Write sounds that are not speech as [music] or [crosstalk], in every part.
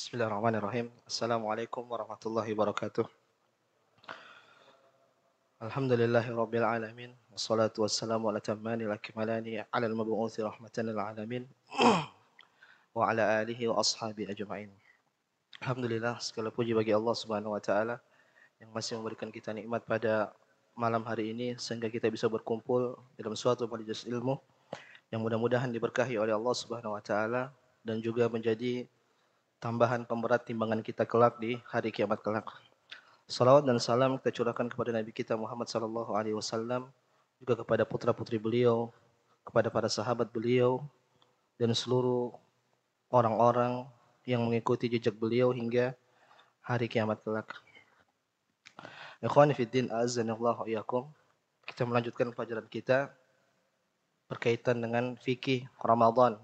Bismillahirrahmanirrahim. Assalamualaikum warahmatullahi wabarakatuh. Alhamdulillahi rabbil alamin. Wassalatu wassalamu ala tammani kimalani ala al-mabu'uthi rahmatan lil alamin. [clears throat] wa ala alihi wa ashabi ajma'in. Alhamdulillah segala puji bagi Allah Subhanahu wa taala yang masih memberikan kita nikmat pada malam hari ini sehingga kita bisa berkumpul dalam suatu majelis ilmu yang mudah-mudahan diberkahi oleh Allah Subhanahu wa taala dan juga menjadi tambahan pemberat timbangan kita kelak di hari kiamat kelak. Salawat dan salam kita curahkan kepada Nabi kita Muhammad Sallallahu Alaihi Wasallam, juga kepada putra putri beliau, kepada para sahabat beliau, dan seluruh orang-orang yang mengikuti jejak beliau hingga hari kiamat kelak. Ikhwan fiddin Ya iyakum. Kita melanjutkan pelajaran kita berkaitan dengan fikih Ramadan.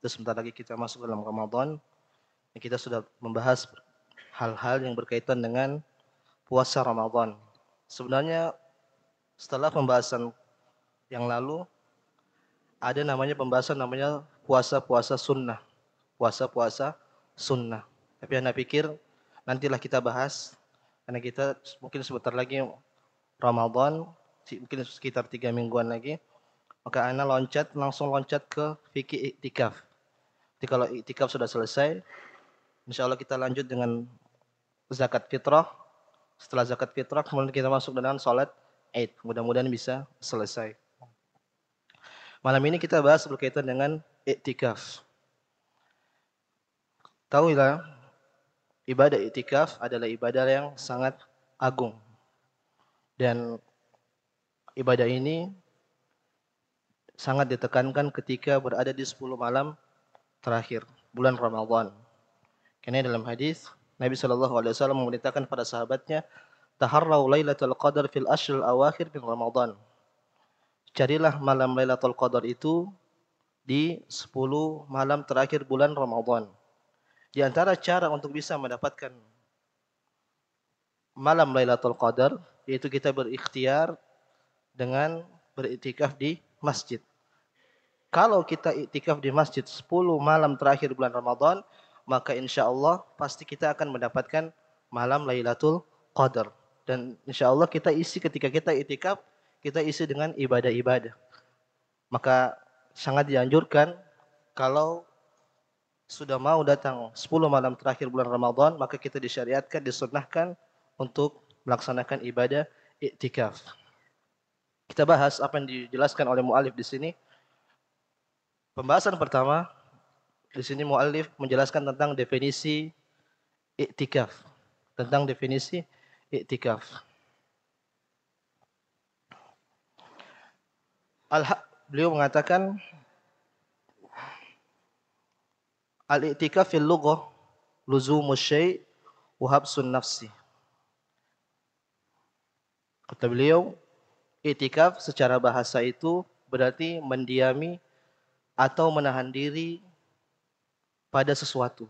Terus sebentar lagi kita masuk dalam Ramadan kita sudah membahas hal-hal yang berkaitan dengan puasa Ramadan. Sebenarnya setelah pembahasan yang lalu ada namanya pembahasan namanya puasa-puasa sunnah. Puasa-puasa sunnah. Tapi Anda pikir nantilah kita bahas karena kita mungkin sebentar lagi Ramadan, mungkin sekitar tiga mingguan lagi, maka Anda loncat, langsung loncat ke fikih iktikaf. Jadi kalau iktikaf sudah selesai, Insya Allah kita lanjut dengan zakat fitrah. Setelah zakat fitrah, kemudian kita masuk dengan sholat Eid. Mudah-mudahan bisa selesai. Malam ini kita bahas berkaitan dengan iktikaf. Tahulah ibadah iktikaf adalah ibadah yang sangat agung. Dan ibadah ini sangat ditekankan ketika berada di 10 malam terakhir bulan Ramadan. Karena dalam hadis Nabi Shallallahu Alaihi Wasallam memerintahkan pada sahabatnya, taharrau Lailatul Qadar fil ashril awakhir bin Ramadan. Carilah malam Lailatul Qadar itu di 10 malam terakhir bulan Ramadan. Di antara cara untuk bisa mendapatkan malam Lailatul Qadar yaitu kita berikhtiar dengan beriktikaf di masjid. Kalau kita iktikaf di masjid 10 malam terakhir bulan Ramadan, maka insya Allah pasti kita akan mendapatkan malam Lailatul Qadar. Dan insya Allah kita isi ketika kita itikaf, kita isi dengan ibadah-ibadah. Maka sangat dianjurkan kalau sudah mau datang 10 malam terakhir bulan Ramadan, maka kita disyariatkan, disunnahkan untuk melaksanakan ibadah itikaf Kita bahas apa yang dijelaskan oleh mu'alif di sini. Pembahasan pertama, di sini mu'alif menjelaskan tentang definisi i'tikaf. Tentang definisi i'tikaf. Al beliau mengatakan al-i'tikaf fil lughah luzumu syai' wa habsun nafsi. Kata beliau, i'tikaf secara bahasa itu berarti mendiami atau menahan diri pada sesuatu.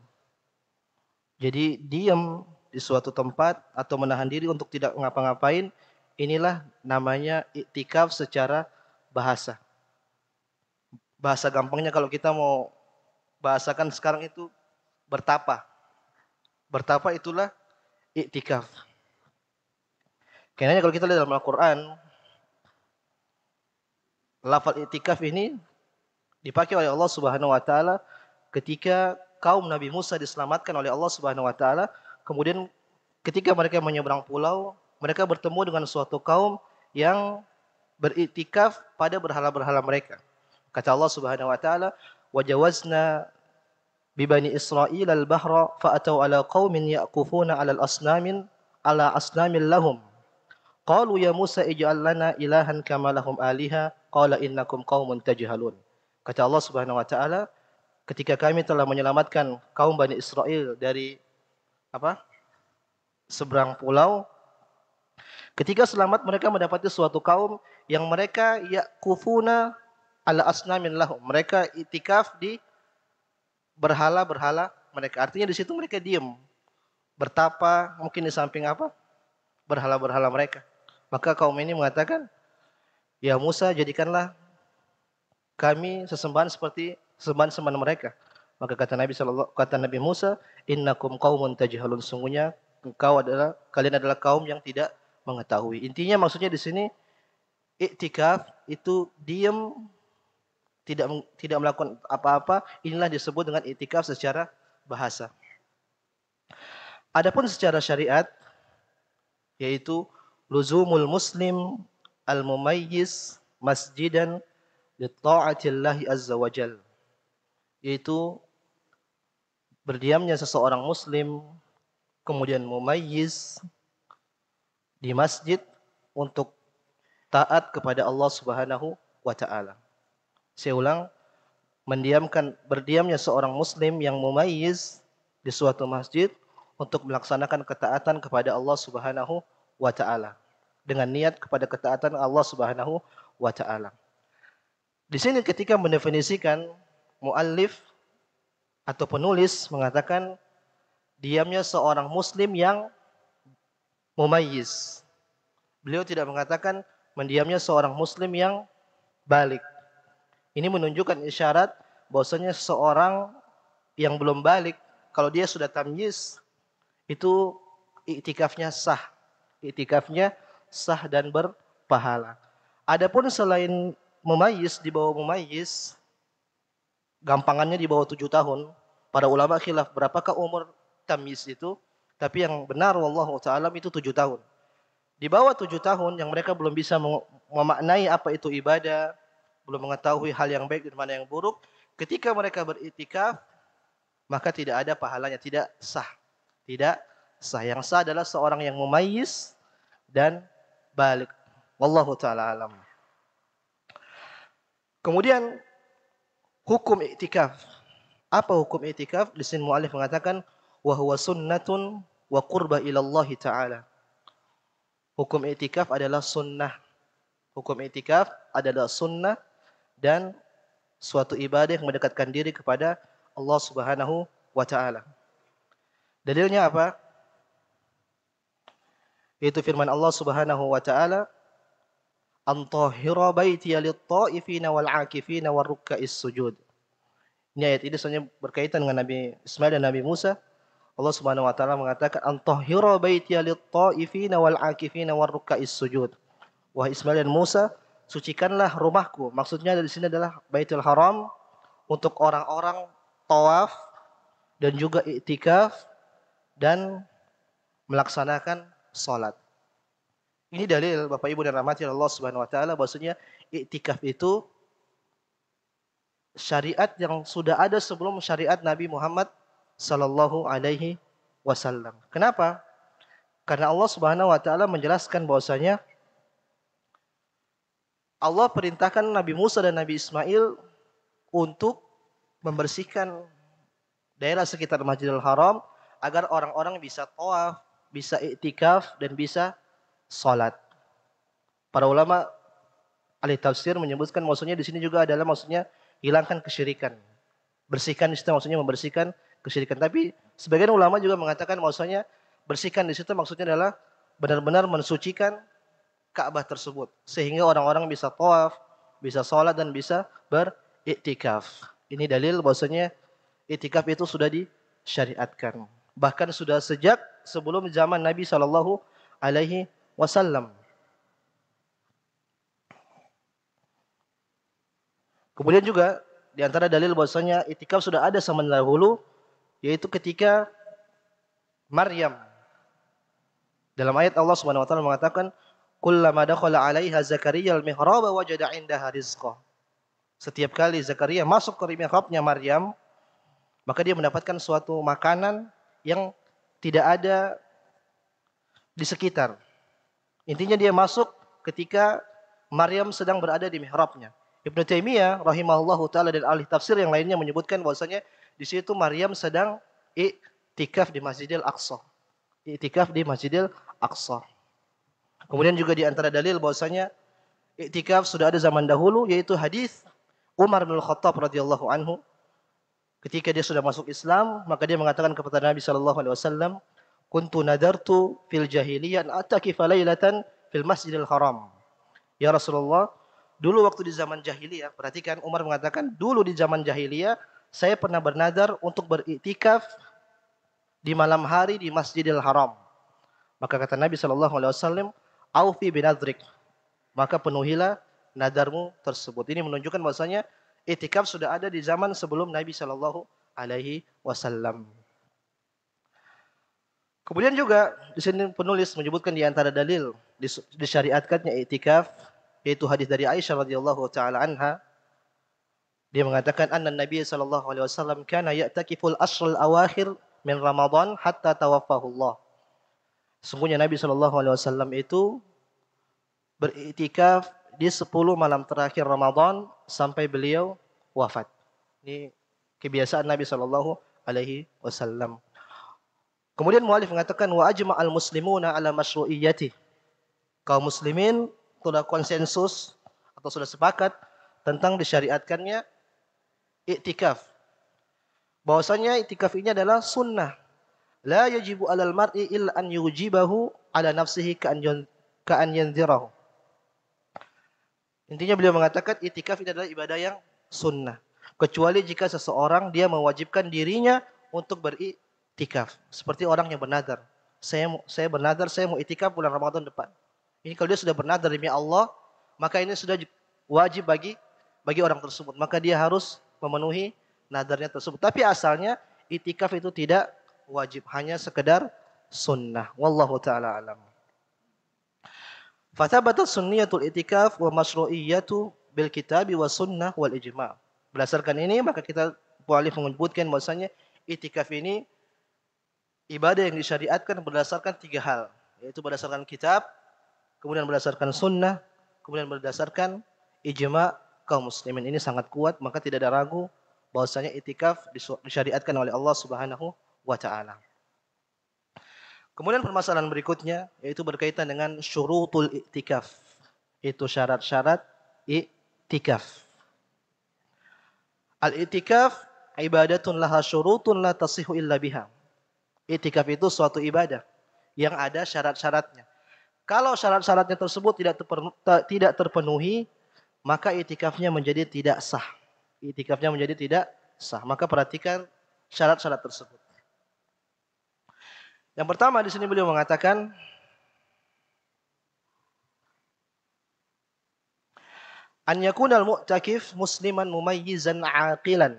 Jadi diam di suatu tempat atau menahan diri untuk tidak ngapa-ngapain, inilah namanya iktikaf secara bahasa. Bahasa gampangnya kalau kita mau bahasakan sekarang itu bertapa. Bertapa itulah iktikaf. Karena kalau kita lihat dalam Al-Quran, lafal iktikaf ini dipakai oleh Allah Subhanahu wa taala ketika kaum Nabi Musa diselamatkan oleh Allah Subhanahu wa taala, kemudian ketika mereka menyeberang pulau, mereka bertemu dengan suatu kaum yang beriktikaf pada berhala-berhala mereka. Kata Allah Subhanahu wa taala, "Wajawazna bi bani Israil al-bahra fa'atau ala qaumin yaqufuna 'ala al-asnamin 'ala asnamil lahum." Qalu ya Musa ij'al lana ilahan kama lahum aliha. Qala innakum qaumun tajhalun. Kata Allah Subhanahu wa taala, ketika kami telah menyelamatkan kaum Bani Israel dari apa? seberang pulau. Ketika selamat mereka mendapati suatu kaum yang mereka ya kufuna ala asnamin lahum. Mereka itikaf di berhala-berhala mereka. Artinya di situ mereka diam. Bertapa mungkin di samping apa? berhala-berhala mereka. Maka kaum ini mengatakan, "Ya Musa, jadikanlah kami sesembahan seperti seman-seman mereka. Maka kata Nabi sallallahu kata Nabi Musa, "Innakum qaumun tajhalun." Sungguhnya engkau adalah kalian adalah kaum yang tidak mengetahui. Intinya maksudnya di sini iktikaf itu diam tidak tidak melakukan apa-apa, inilah disebut dengan iktikaf secara bahasa. Adapun secara syariat yaitu luzumul muslim al-mumayyiz masjidan li ta'atillahi azza wajalla yaitu berdiamnya seseorang muslim kemudian mumayyiz di masjid untuk taat kepada Allah Subhanahu wa taala. Saya ulang, mendiamkan berdiamnya seorang muslim yang mumayyiz di suatu masjid untuk melaksanakan ketaatan kepada Allah Subhanahu wa taala dengan niat kepada ketaatan Allah Subhanahu wa taala. Di sini ketika mendefinisikan muallif atau penulis mengatakan diamnya seorang muslim yang mumayyiz. Beliau tidak mengatakan mendiamnya seorang muslim yang balik. Ini menunjukkan isyarat bahwasanya seorang yang belum balik kalau dia sudah tamyiz itu i'tikafnya sah. i'tikafnya sah dan berpahala. Adapun selain mumayis di bawah mumayis gampangannya di bawah tujuh tahun. Para ulama khilaf berapakah umur tamis itu? Tapi yang benar wallahu taala itu tujuh tahun. Di bawah tujuh tahun yang mereka belum bisa memaknai apa itu ibadah, belum mengetahui hal yang baik dan mana yang buruk, ketika mereka beritikaf maka tidak ada pahalanya, tidak sah. Tidak sah. Yang sah adalah seorang yang mumayyiz dan balik. Wallahu taala alam. Kemudian hukum iktikaf. Apa hukum iktikaf? Di sini mu'alif mengatakan, wahwa sunnatun wa qurba ilallahi ta'ala. Hukum iktikaf adalah sunnah. Hukum iktikaf adalah sunnah dan suatu ibadah yang mendekatkan diri kepada Allah Subhanahu wa taala. Dalilnya apa? Yaitu firman Allah Subhanahu wa taala, Antohiro baiti baitiya lit-ta'ifina wal-'akifina war is sujud. Ini ayat ini sebenarnya berkaitan dengan Nabi Ismail dan Nabi Musa. Allah Subhanahu wa taala mengatakan Antohiro baiti baitiya lit-ta'ifina wal-'akifina war is sujud. Wah Ismail dan Musa, sucikanlah rumahku. Maksudnya dari sini adalah Baitul Haram untuk orang-orang tawaf dan juga itikaf dan melaksanakan salat. Ini dalil Bapak Ibu dan rahmati Allah Subhanahu wa taala bahwasanya iktikaf itu syariat yang sudah ada sebelum syariat Nabi Muhammad sallallahu alaihi wasallam. Kenapa? Karena Allah Subhanahu wa taala menjelaskan bahwasanya Allah perintahkan Nabi Musa dan Nabi Ismail untuk membersihkan daerah sekitar Masjidil Haram agar orang-orang bisa tawaf, bisa iktikaf dan bisa salat. Para ulama ahli tafsir menyebutkan maksudnya di sini juga adalah maksudnya hilangkan kesyirikan. Bersihkan di situ maksudnya membersihkan kesyirikan. Tapi sebagian ulama juga mengatakan maksudnya bersihkan di situ maksudnya adalah benar-benar mensucikan Ka'bah tersebut sehingga orang-orang bisa tawaf, bisa sholat dan bisa beriktikaf. Ini dalil bahwasanya iktikaf itu sudah disyariatkan. Bahkan sudah sejak sebelum zaman Nabi Shallallahu alaihi wasallam. Kemudian juga di antara dalil bahwasanya itikaf sudah ada zaman dahulu yaitu ketika Maryam dalam ayat Allah Subhanahu wa taala mengatakan kullama dakhala 'alaiha Zakaria al-mihrab wajada 'indaha rizqa. Setiap kali Zakaria masuk ke mihrabnya Maryam maka dia mendapatkan suatu makanan yang tidak ada di sekitar. Intinya dia masuk ketika Maryam sedang berada di mihrabnya. Ibnu Taimiyah rahimahullahu taala dan ahli tafsir yang lainnya menyebutkan bahwasanya di situ Maryam sedang i'tikaf di Masjidil Aqsa. I'tikaf di Masjidil Aqsa. Kemudian juga di antara dalil bahwasanya i'tikaf sudah ada zaman dahulu yaitu hadis Umar bin Khattab radhiyallahu anhu ketika dia sudah masuk Islam maka dia mengatakan kepada Nabi sallallahu alaihi wasallam kuntu nadartu fil jahiliyah atakifa lailatan fil masjidil haram. Ya Rasulullah, dulu waktu di zaman jahiliyah, perhatikan Umar mengatakan dulu di zaman jahiliyah saya pernah bernadar untuk beriktikaf di malam hari di Masjidil Haram. Maka kata Nabi Shallallahu alaihi wasallam, "Aufi binadrik." Maka penuhilah nadarmu tersebut. Ini menunjukkan bahwasanya itikaf sudah ada di zaman sebelum Nabi Shallallahu alaihi wasallam. Kemudian juga di sini penulis menyebutkan di antara dalil disyariatkannya itikaf yaitu hadis dari Aisyah radhiyallahu taala anha dia mengatakan anna Nabi sallallahu alaihi wasallam kana ya'takiful asrul awakhir min Ramadan hatta tawaffahu Allah. Sungguhnya Nabi sallallahu alaihi wasallam itu beriktikaf di 10 malam terakhir Ramadan sampai beliau wafat. Ini kebiasaan Nabi sallallahu alaihi wasallam. Kemudian mualif mengatakan wa ajma al muslimuna ala masyru'iyyati. Kaum muslimin telah konsensus atau sudah sepakat tentang disyariatkannya iktikaf. Bahwasanya iktikaf ini adalah sunnah. La yajibu alal mar'i illa an yujibahu ala nafsihi ka an ka an yanzirahu. Intinya beliau mengatakan itikaf ini adalah ibadah yang sunnah. Kecuali jika seseorang dia mewajibkan dirinya untuk beri itikaf. Seperti orang yang bernadar. Saya saya bernadar, saya mau itikaf bulan Ramadan depan. Ini kalau dia sudah bernadar demi Allah, maka ini sudah wajib bagi bagi orang tersebut. Maka dia harus memenuhi nadarnya tersebut. Tapi asalnya itikaf itu tidak wajib, hanya sekedar sunnah. Wallahu taala alam. Fathabat sunniyatul itikaf wa masru'iyyatu bil kitabi wa sunnah wal ijma'. Berdasarkan ini maka kita boleh menyebutkan bahasanya itikaf ini ibadah yang disyariatkan berdasarkan tiga hal, yaitu berdasarkan kitab, kemudian berdasarkan sunnah, kemudian berdasarkan ijma kaum muslimin. Ini sangat kuat, maka tidak ada ragu bahwasanya itikaf disyariatkan oleh Allah Subhanahu wa taala. Kemudian permasalahan berikutnya yaitu berkaitan dengan syurutul itikaf Itu syarat-syarat itikaf al itikaf ibadatun laha syurutun la tasihu illa biha. Itikaf itu suatu ibadah yang ada syarat-syaratnya. Kalau syarat-syaratnya tersebut tidak tidak terpenuhi, maka itikafnya menjadi tidak sah. Itikafnya menjadi tidak sah. Maka perhatikan syarat-syarat tersebut. Yang pertama di sini beliau mengatakan an yakunal mu'takif musliman mumayyizan aqilan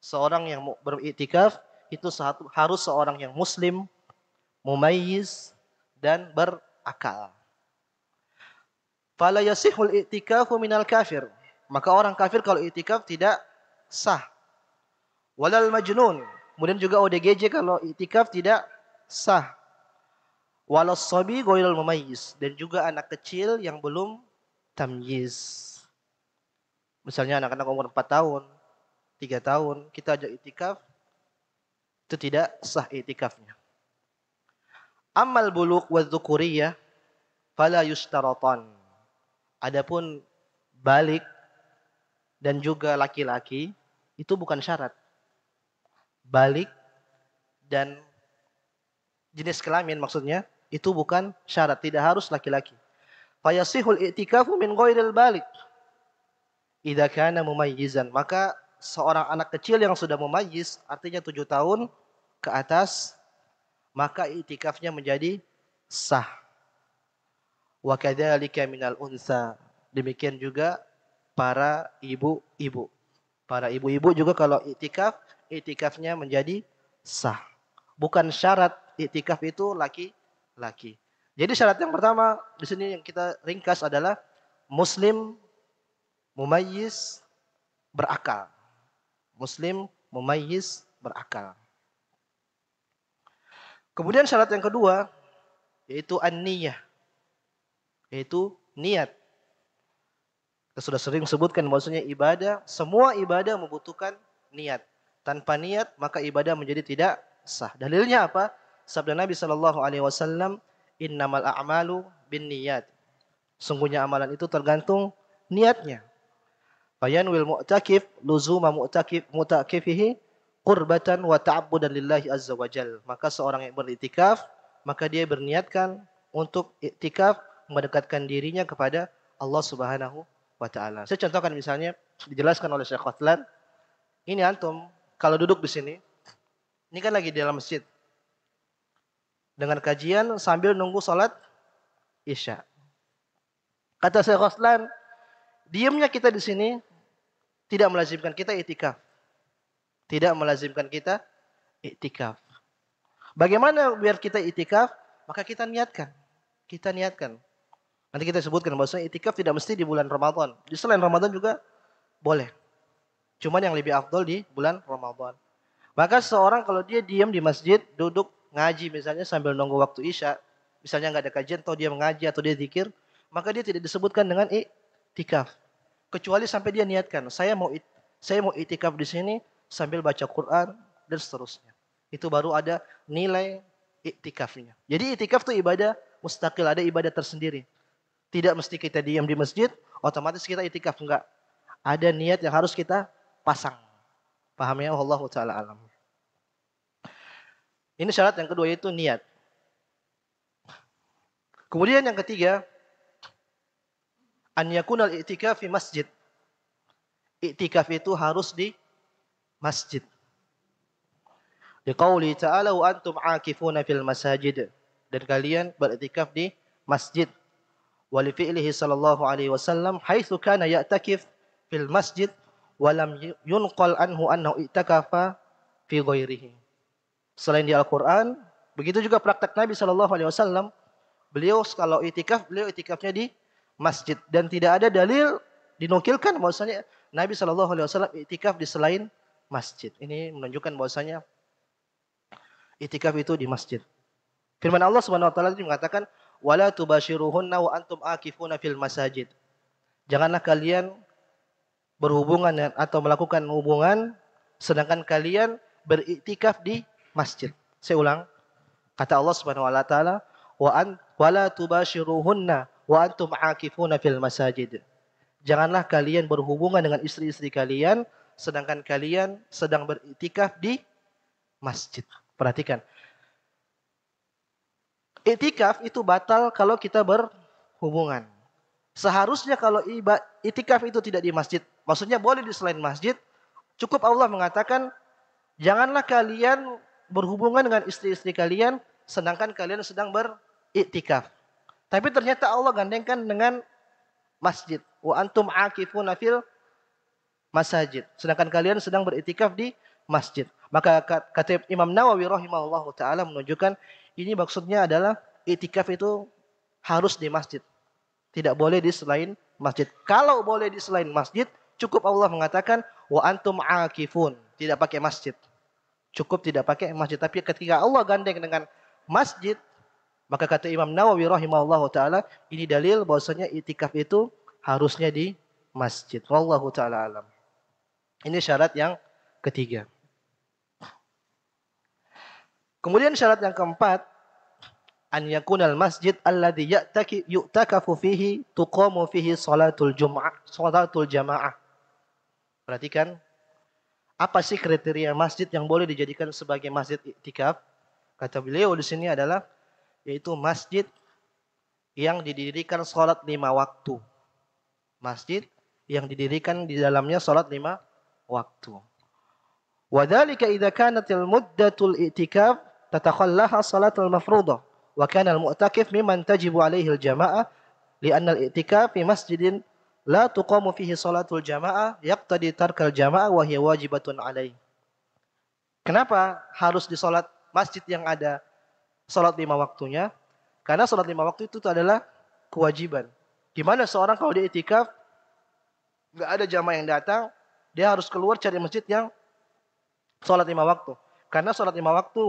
seorang yang beritikaf itu harus seorang yang muslim, mumayyiz, dan berakal. Fala yasihul i'tikafu minal kafir. Maka orang kafir kalau i'tikaf tidak sah. Walal majnun. Kemudian juga ODGJ kalau i'tikaf tidak sah. Walas sabi goyal mumayyiz. Dan juga anak kecil yang belum tamyiz. Misalnya anak-anak umur 4 tahun, 3 tahun, kita ajak itikaf, itu tidak sah itikafnya. Amal buluk wa dzukuriyah fala yustaratan. Adapun balik dan juga laki-laki itu bukan syarat. Balik dan jenis kelamin maksudnya itu bukan syarat, tidak harus laki-laki. Fayasihul i'tikafu min ghairil balik. Idza kana mumayyizan, maka seorang anak kecil yang sudah memajis artinya tujuh tahun ke atas, maka itikafnya menjadi sah. Wa kadzalika minal unsa. Demikian juga para ibu-ibu. Para ibu-ibu juga kalau itikaf, itikafnya menjadi sah. Bukan syarat itikaf itu laki-laki. Jadi syarat yang pertama di sini yang kita ringkas adalah muslim mumayyiz berakal. Muslim, mumayyiz, berakal. Kemudian syarat yang kedua yaitu an-niyah. Yaitu niat. Kita sudah sering sebutkan maksudnya ibadah, semua ibadah membutuhkan niat. Tanpa niat maka ibadah menjadi tidak sah. Dalilnya apa? Sabda Nabi Shallallahu alaihi wasallam, "Innamal a'malu bin niat. Sungguhnya amalan itu tergantung niatnya. Fayanwil mu'takif luzuma mu'takif mutakifihi qurbatan wa ta'abbudan lillahi azza wa jal. Maka seorang yang beriktikaf, maka dia berniatkan untuk iktikaf mendekatkan dirinya kepada Allah Subhanahu wa taala. Saya contohkan misalnya dijelaskan oleh Syekh Khotlan, ini antum kalau duduk di sini, ini kan lagi di dalam masjid. Dengan kajian sambil nunggu sholat Isya. Kata Syekh Khotlan, diamnya kita di sini tidak melazimkan kita itikaf. Tidak melazimkan kita itikaf. Bagaimana biar kita itikaf? Maka kita niatkan. Kita niatkan. Nanti kita sebutkan bahwasanya itikaf tidak mesti di bulan Ramadan. Di selain Ramadan juga boleh. Cuman yang lebih afdol di bulan Ramadan. Maka seorang kalau dia diam di masjid, duduk ngaji misalnya sambil nunggu waktu Isya, misalnya nggak ada kajian atau dia mengaji atau dia zikir, maka dia tidak disebutkan dengan itikaf. Kecuali sampai dia niatkan, saya mau saya mau itikaf di sini sambil baca Quran dan seterusnya. Itu baru ada nilai itikafnya. Jadi itikaf itu ibadah mustaqil, ada ibadah tersendiri. Tidak mesti kita diam di masjid, otomatis kita itikaf enggak. Ada niat yang harus kita pasang. Pahamnya Allah taala alam. Ini syarat yang kedua yaitu niat. Kemudian yang ketiga, an yakunal i'tikaf fi masjid. I'tikaf itu harus di masjid. Liqauli ta'ala wa antum akifuna fil masajid. Dan kalian beriktikaf di masjid. Wa fi'lihi sallallahu alaihi wasallam haitsu kana ya'takif fil masjid wa lam yunqal anhu annahu i'takafa fi ghairihi. Selain di Al-Qur'an, begitu juga praktek Nabi sallallahu alaihi wasallam, beliau kalau itikaf, beliau itikafnya di masjid dan tidak ada dalil dinukilkan bahwasanya Nabi Shallallahu Alaihi Wasallam itikaf di selain masjid. Ini menunjukkan bahwasanya itikaf itu di masjid. Firman Allah Subhanahu Wa Taala mengatakan, "Wala wa antum akifuna fil masajid." Janganlah kalian berhubungan atau melakukan hubungan sedangkan kalian beriktikaf di masjid. Saya ulang. Kata Allah Subhanahu wa taala, "Wa an wala tubashiruhunna wa antum akifuna fil masajid. Janganlah kalian berhubungan dengan istri-istri kalian sedangkan kalian sedang beritikaf di masjid. Perhatikan. itikaf itu batal kalau kita berhubungan. Seharusnya kalau iba, itikaf itu tidak di masjid. Maksudnya boleh di selain masjid. Cukup Allah mengatakan, janganlah kalian berhubungan dengan istri-istri kalian sedangkan kalian sedang beriktikaf. Tapi ternyata Allah gandengkan dengan masjid. Wa antum akifuna fil masajid. Sedangkan kalian sedang beritikaf di masjid. Maka kata Imam Nawawi rahimahullah taala menunjukkan ini maksudnya adalah itikaf itu harus di masjid. Tidak boleh di selain masjid. Kalau boleh di selain masjid, cukup Allah mengatakan wa antum akifun, tidak pakai masjid. Cukup tidak pakai masjid, tapi ketika Allah gandeng dengan masjid, maka kata Imam Nawawi rahimahullahu taala, ini dalil bahwasanya itikaf itu harusnya di masjid. Wallahu taala alam. Ini syarat yang ketiga. Kemudian syarat yang keempat, an yakunal masjid alladhi ya'taki yu'takafu fihi tuqamu fihi salatul jum'ah, salatul jamaah. Perhatikan apa sih kriteria masjid yang boleh dijadikan sebagai masjid itikaf? Kata beliau di sini adalah yaitu masjid yang didirikan sholat lima waktu. Masjid yang didirikan di dalamnya sholat lima waktu. Wadhalika idha kanatil muddatul i'tikaf tatakallaha salatul mafrudah. Wa kanal mutakif miman tajibu alaihi al-jama'ah li'anna al-i'tikaf fi masjidin la tuqamu fihi salatul jama'ah yaqtadi tarkal jama'ah wahya wajibatun alaihi. Kenapa harus di sholat masjid yang ada sholat lima waktunya. Karena sholat lima waktu itu adalah kewajiban. Gimana seorang kalau dia itikaf, nggak ada jamaah yang datang, dia harus keluar cari masjid yang sholat lima waktu. Karena sholat lima waktu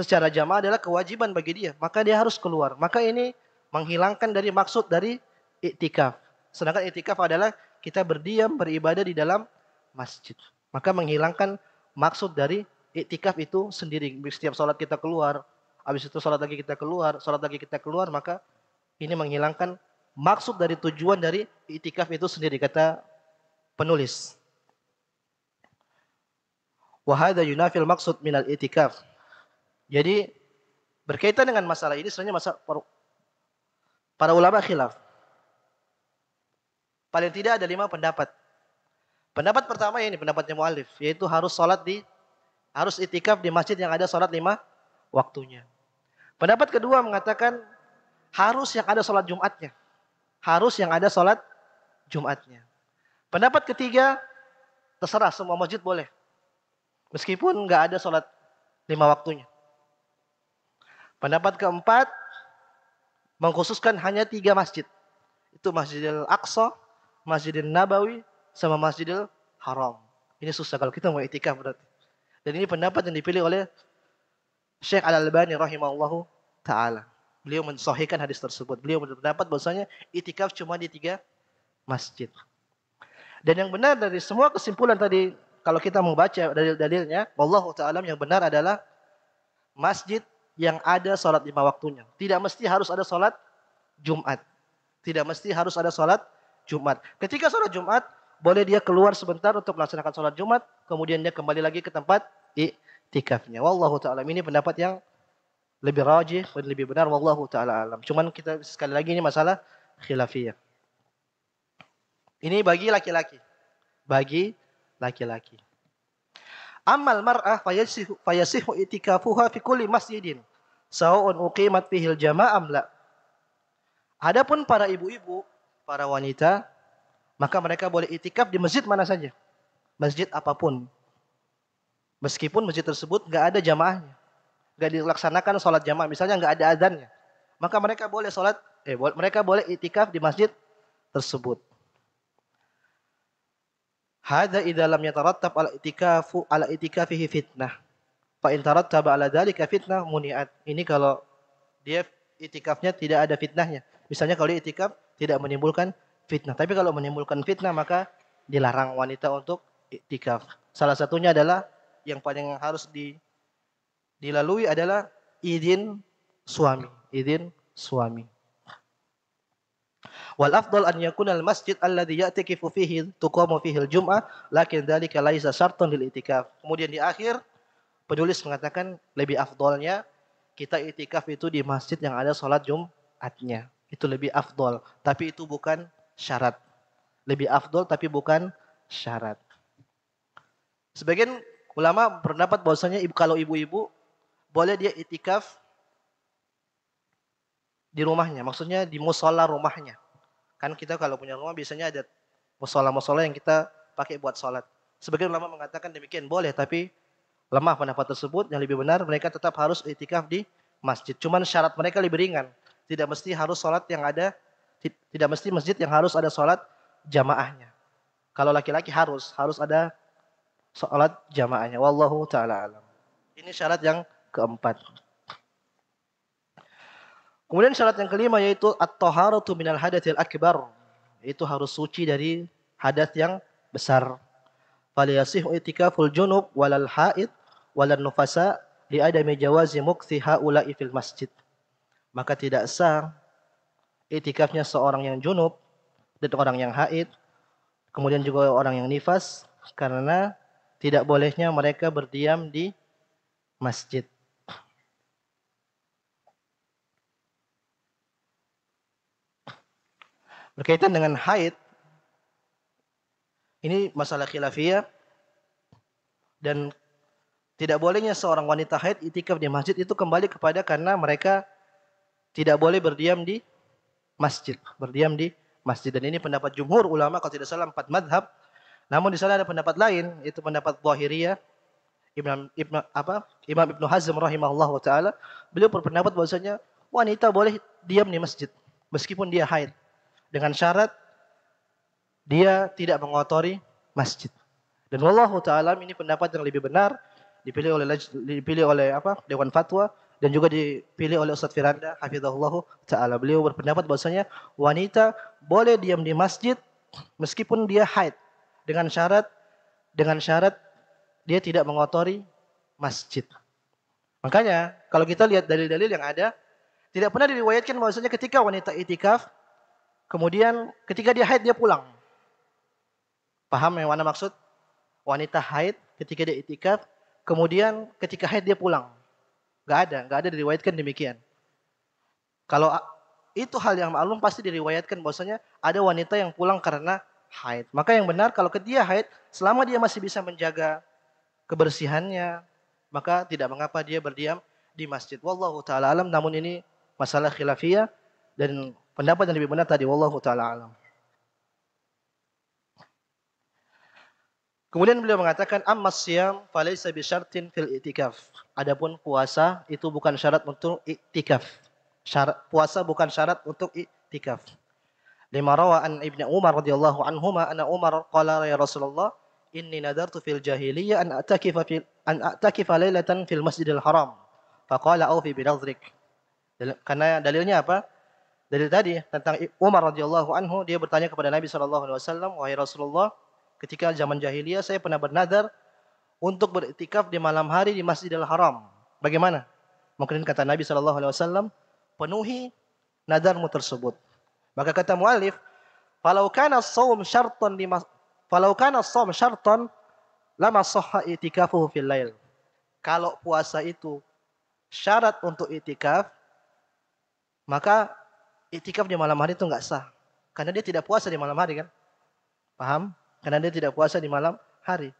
secara jamaah adalah kewajiban bagi dia. Maka dia harus keluar. Maka ini menghilangkan dari maksud dari itikaf. Sedangkan itikaf adalah kita berdiam beribadah di dalam masjid. Maka menghilangkan maksud dari iktikaf itu sendiri. Setiap sholat kita keluar, habis itu sholat lagi kita keluar, sholat lagi kita keluar, maka ini menghilangkan maksud dari tujuan dari itikaf itu sendiri, kata penulis. Wahada yunafil maksud minal itikaf. Jadi berkaitan dengan masalah ini sebenarnya masa para ulama khilaf. Paling tidak ada lima pendapat. Pendapat pertama ini pendapatnya mualif yaitu harus sholat di harus itikaf di masjid yang ada sholat lima waktunya. Pendapat kedua mengatakan harus yang ada sholat Jumatnya. Harus yang ada sholat Jumatnya. Pendapat ketiga, terserah semua masjid boleh. Meskipun nggak ada sholat lima waktunya. Pendapat keempat, mengkhususkan hanya tiga masjid. Itu Masjidil Aqsa, Masjidil Nabawi, sama Masjidil Haram. Ini susah kalau kita mau itikaf berarti. Dan ini pendapat yang dipilih oleh Syekh Al-Albani rahimahullahu taala. Beliau mensahihkan hadis tersebut. Beliau berpendapat bahwasanya itikaf cuma di tiga masjid. Dan yang benar dari semua kesimpulan tadi kalau kita membaca dalil-dalilnya, Allah taala yang benar adalah masjid yang ada sholat lima waktunya. Tidak mesti harus ada sholat Jumat. Tidak mesti harus ada sholat Jumat. Ketika sholat Jumat, boleh dia keluar sebentar untuk melaksanakan sholat Jumat, kemudian dia kembali lagi ke tempat iktikafnya. Wallahu taala ini pendapat yang lebih rajih dan lebih benar wallahu taala alam. Cuman kita sekali lagi ini masalah khilafiyah. Ini bagi laki-laki. Bagi laki-laki. Amal mar'ah fayasihu, fayasihu itikafuha fi kulli masjidin. Sa'un uqimat fihil jama'am la. Adapun para ibu-ibu, para wanita, maka mereka boleh itikaf di masjid mana saja. Masjid apapun. Meskipun masjid tersebut nggak ada jamaahnya. Gak dilaksanakan sholat jamaah. Misalnya nggak ada adanya. Maka mereka boleh sholat, eh, mereka boleh itikaf di masjid tersebut. Hada idza lam yatarattab ala itikafu ala itikafihi fitnah. Fa in tarattaba ala dhalika fitnah muniat. Ini kalau dia itikafnya tidak ada fitnahnya. Misalnya kalau dia itikaf tidak menimbulkan fitnah. Tapi kalau menimbulkan fitnah maka dilarang wanita untuk iktikaf. Salah satunya adalah yang paling harus di, dilalui adalah izin suami, izin suami. Wal afdal an yakuna al masjid alladhi ya'tikifu fihi tuqamu fihi al jum'ah lakin dhalika laisa syartun lil itikaf. Kemudian di akhir penulis mengatakan lebih afdolnya kita itikaf itu di masjid yang ada salat Jumatnya. Itu lebih afdol, tapi itu bukan syarat. Lebih afdol tapi bukan syarat. Sebagian ulama berpendapat bahwasanya ibu kalau ibu-ibu boleh dia itikaf di rumahnya, maksudnya di musola rumahnya. Kan kita kalau punya rumah biasanya ada musola-musola yang kita pakai buat sholat. Sebagian ulama mengatakan demikian boleh, tapi lemah pendapat tersebut. Yang lebih benar mereka tetap harus itikaf di masjid. Cuman syarat mereka lebih ringan. Tidak mesti harus sholat yang ada tidak mesti masjid yang harus ada sholat jamaahnya. Kalau laki-laki harus, harus ada sholat jamaahnya. Wallahu ta'ala alam. Ini syarat yang keempat. Kemudian syarat yang kelima yaitu at-taharatu minal hadatsil akbar. Itu harus suci dari hadas yang besar. Faliyasihu itikaful junub walal haid walal nufasa li adami jawazi mukthi haula'i fil masjid. Maka tidak sah itikafnya seorang yang junub dan orang yang haid, kemudian juga orang yang nifas karena tidak bolehnya mereka berdiam di masjid. Berkaitan dengan haid, ini masalah khilafiyah dan tidak bolehnya seorang wanita haid itikaf di masjid itu kembali kepada karena mereka tidak boleh berdiam di masjid. Berdiam di masjid. Dan ini pendapat jumhur ulama kalau tidak salah empat madhab. Namun di sana ada pendapat lain, itu pendapat Zahiriyah. Ibn, Ibn, apa, Imam Ibn Hazm rahimahullah wa ta'ala. Beliau berpendapat bahwasanya wanita boleh diam di masjid. Meskipun dia haid. Dengan syarat dia tidak mengotori masjid. Dan wallahu ta'ala ini pendapat yang lebih benar dipilih oleh dipilih oleh apa Dewan Fatwa dan juga dipilih oleh Ustadz Firanda hafizahullah taala. Beliau berpendapat bahwasanya wanita boleh diam di masjid meskipun dia haid dengan syarat dengan syarat dia tidak mengotori masjid. Makanya kalau kita lihat dalil-dalil yang ada tidak pernah diriwayatkan bahwasanya ketika wanita itikaf kemudian ketika dia haid dia pulang. Paham yang mana maksud? Wanita haid ketika dia itikaf kemudian ketika haid dia pulang gak ada, gak ada diriwayatkan demikian. Kalau itu hal yang maklum pasti diriwayatkan bahwasanya ada wanita yang pulang karena haid. Maka yang benar kalau dia haid, selama dia masih bisa menjaga kebersihannya, maka tidak mengapa dia berdiam di masjid. Wallahu taala alam. Namun ini masalah khilafiyah dan pendapat yang lebih benar tadi wallahu taala alam. Kemudian beliau mengatakan ammasiyam falaisa bi syartin fil itikaf. Adapun puasa itu bukan syarat untuk iktikaf. Syarat, puasa bukan syarat untuk iktikaf. Lima rawa an Ibnu Umar radhiyallahu ma ana Umar qala ya Rasulullah inni nadartu fil jahiliyah an atakifa fil an atakifa lailatan fil Masjidil Haram. Faqala aufi bi nadhrik. Karena dalilnya apa? Dalil tadi tentang Umar radhiyallahu anhu dia bertanya kepada Nabi sallallahu alaihi wasallam, "Wahai Rasulullah, ketika zaman jahiliyah saya pernah bernadar untuk beriktikaf di malam hari di Masjidil Haram. Bagaimana? Mungkin kata Nabi Shallallahu Alaihi Wasallam, penuhi nadarmu tersebut. Maka kata mualif, Kalau kana saum syarton di kalau kana saum syarton lama soha itikafuhu fil lail. Kalau puasa itu syarat untuk itikaf, maka itikaf di malam hari itu nggak sah. Karena dia tidak puasa di malam hari kan? Paham? Karena dia tidak puasa di malam hari